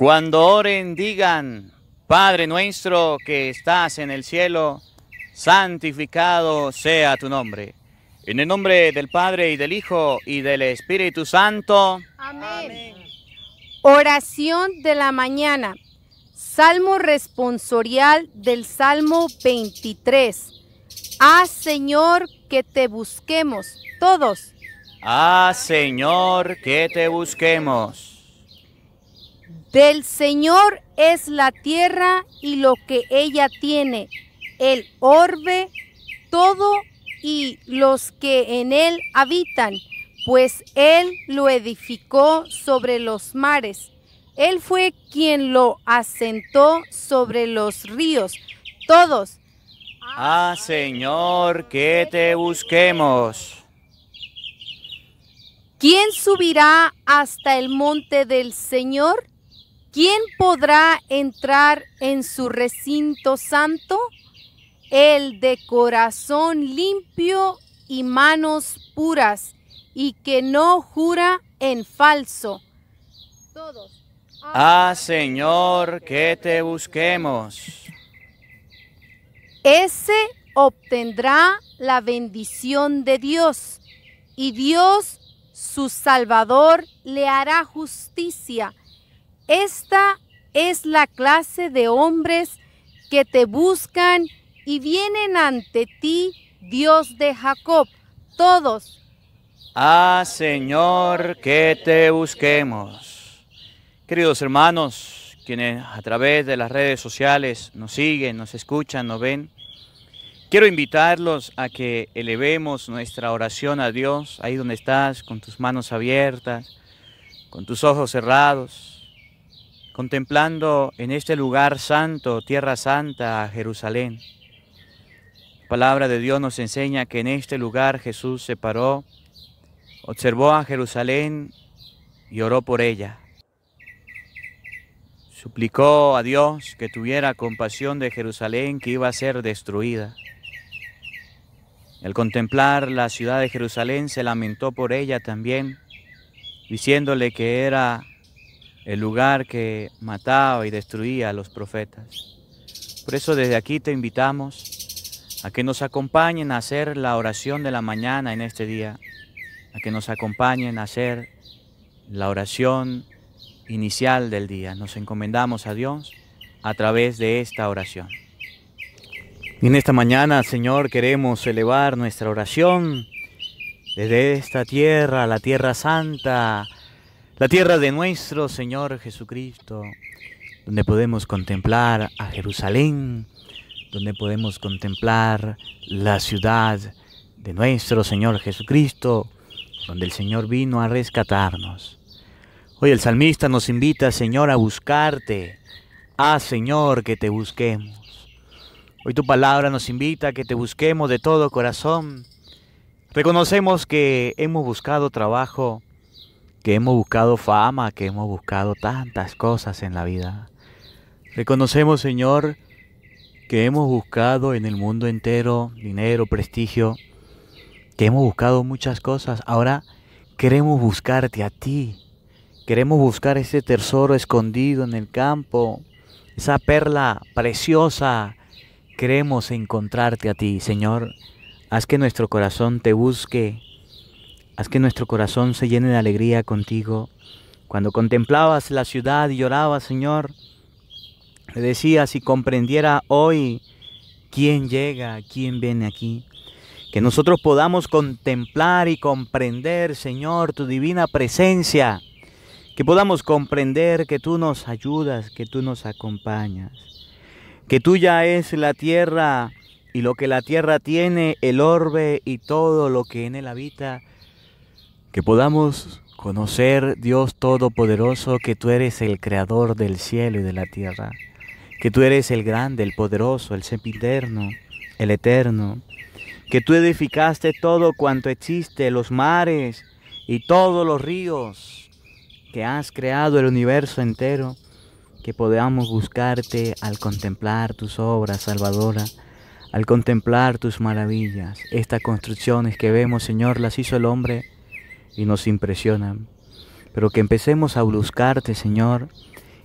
Cuando oren, digan, Padre nuestro que estás en el cielo, santificado sea tu nombre. En el nombre del Padre y del Hijo y del Espíritu Santo. Amén. Oración de la mañana. Salmo responsorial del Salmo 23. Ah, Señor, que te busquemos todos. Ah, Señor, que te busquemos. Del Señor es la tierra y lo que ella tiene, el orbe, todo y los que en él habitan, pues él lo edificó sobre los mares. Él fue quien lo asentó sobre los ríos. Todos. Ah, Señor, que te busquemos. ¿Quién subirá hasta el monte del Señor? ¿Quién podrá entrar en su recinto santo? El de corazón limpio y manos puras, y que no jura en falso. Todos. Ah, Señor, que te busquemos. Ese obtendrá la bendición de Dios, y Dios, su Salvador, le hará justicia esta es la clase de hombres que te buscan y vienen ante ti, Dios de Jacob, todos. Ah, Señor, que te busquemos. Queridos hermanos, quienes a través de las redes sociales nos siguen, nos escuchan, nos ven, quiero invitarlos a que elevemos nuestra oración a Dios, ahí donde estás, con tus manos abiertas, con tus ojos cerrados contemplando en este lugar santo, tierra santa, Jerusalén. palabra de Dios nos enseña que en este lugar Jesús se paró, observó a Jerusalén y oró por ella. Suplicó a Dios que tuviera compasión de Jerusalén que iba a ser destruida. Al contemplar la ciudad de Jerusalén se lamentó por ella también, diciéndole que era el lugar que mataba y destruía a los profetas. Por eso desde aquí te invitamos a que nos acompañen a hacer la oración de la mañana en este día, a que nos acompañen a hacer la oración inicial del día. Nos encomendamos a Dios a través de esta oración. en esta mañana, Señor, queremos elevar nuestra oración desde esta tierra, la tierra santa, la tierra de nuestro Señor Jesucristo, donde podemos contemplar a Jerusalén, donde podemos contemplar la ciudad de nuestro Señor Jesucristo, donde el Señor vino a rescatarnos. Hoy el salmista nos invita, Señor, a buscarte. Ah, Señor, que te busquemos. Hoy tu palabra nos invita a que te busquemos de todo corazón. Reconocemos que hemos buscado trabajo que hemos buscado fama, que hemos buscado tantas cosas en la vida. Reconocemos, Señor, que hemos buscado en el mundo entero dinero, prestigio, que hemos buscado muchas cosas. Ahora queremos buscarte a ti. Queremos buscar ese tesoro escondido en el campo, esa perla preciosa. Queremos encontrarte a ti, Señor. Haz que nuestro corazón te busque Haz que nuestro corazón se llene de alegría contigo. Cuando contemplabas la ciudad y llorabas, Señor, le decía, si comprendiera hoy quién llega, quién viene aquí. Que nosotros podamos contemplar y comprender, Señor, tu divina presencia. Que podamos comprender que tú nos ayudas, que tú nos acompañas. Que tuya es la tierra y lo que la tierra tiene, el orbe y todo lo que en él habita que podamos conocer, Dios Todopoderoso, que tú eres el creador del cielo y de la tierra, que tú eres el grande, el poderoso, el sempiterno, el eterno, que tú edificaste todo cuanto existe, los mares y todos los ríos, que has creado el universo entero, que podamos buscarte al contemplar tus obras, salvadoras al contemplar tus maravillas. Estas construcciones que vemos, Señor, las hizo el hombre y nos impresionan, pero que empecemos a buscarte, Señor,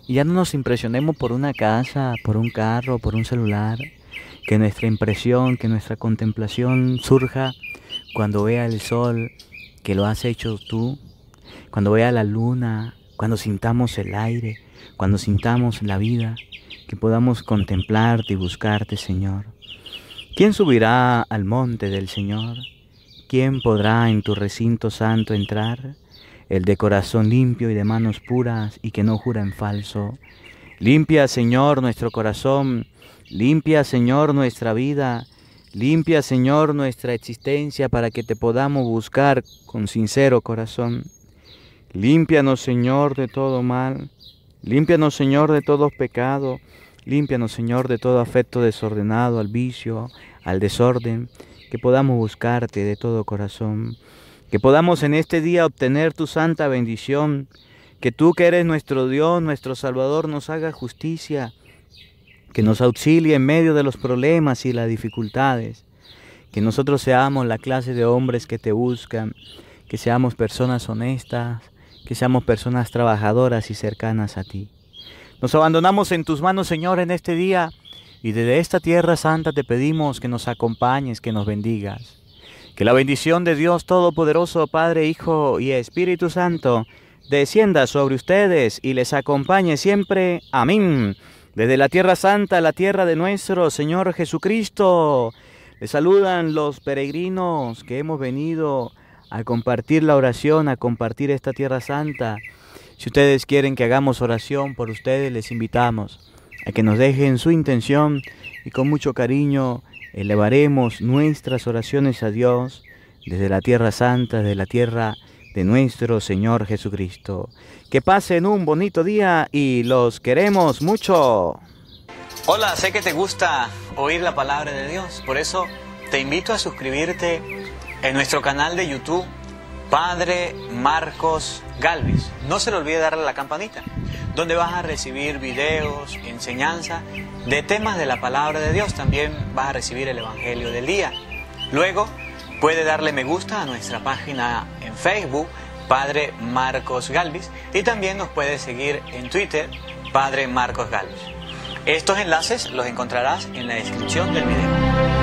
y ya no nos impresionemos por una casa, por un carro, por un celular, que nuestra impresión, que nuestra contemplación surja cuando vea el sol que lo has hecho tú, cuando vea la luna, cuando sintamos el aire, cuando sintamos la vida, que podamos contemplarte y buscarte, Señor. ¿Quién subirá al monte del Señor? ¿Quién podrá en tu recinto santo entrar? El de corazón limpio y de manos puras y que no jura en falso. Limpia, Señor, nuestro corazón. Limpia, Señor, nuestra vida. Limpia, Señor, nuestra existencia para que te podamos buscar con sincero corazón. Límpianos, Señor, de todo mal. Límpianos, Señor, de todo pecado. Límpianos, Señor, de todo afecto desordenado, al vicio, al desorden que podamos buscarte de todo corazón, que podamos en este día obtener tu santa bendición, que tú que eres nuestro Dios, nuestro Salvador, nos haga justicia, que nos auxilie en medio de los problemas y las dificultades, que nosotros seamos la clase de hombres que te buscan, que seamos personas honestas, que seamos personas trabajadoras y cercanas a ti. Nos abandonamos en tus manos, Señor, en este día. Y desde esta tierra santa te pedimos que nos acompañes, que nos bendigas. Que la bendición de Dios Todopoderoso, Padre, Hijo y Espíritu Santo, descienda sobre ustedes y les acompañe siempre. Amén. Desde la Tierra Santa, la tierra de nuestro Señor Jesucristo, les saludan los peregrinos que hemos venido a compartir la oración, a compartir esta Tierra Santa. Si ustedes quieren que hagamos oración por ustedes, les invitamos a que nos dejen su intención y con mucho cariño elevaremos nuestras oraciones a Dios desde la tierra santa, desde la tierra de nuestro Señor Jesucristo. Que pasen un bonito día y los queremos mucho. Hola, sé que te gusta oír la palabra de Dios, por eso te invito a suscribirte en nuestro canal de YouTube, Padre Marcos galvis No se le olvide darle a la campanita donde vas a recibir videos, enseñanza de temas de la palabra de Dios. También vas a recibir el Evangelio del día. Luego, puede darle me gusta a nuestra página en Facebook, Padre Marcos Galvis, y también nos puede seguir en Twitter, Padre Marcos Galvis. Estos enlaces los encontrarás en la descripción del video.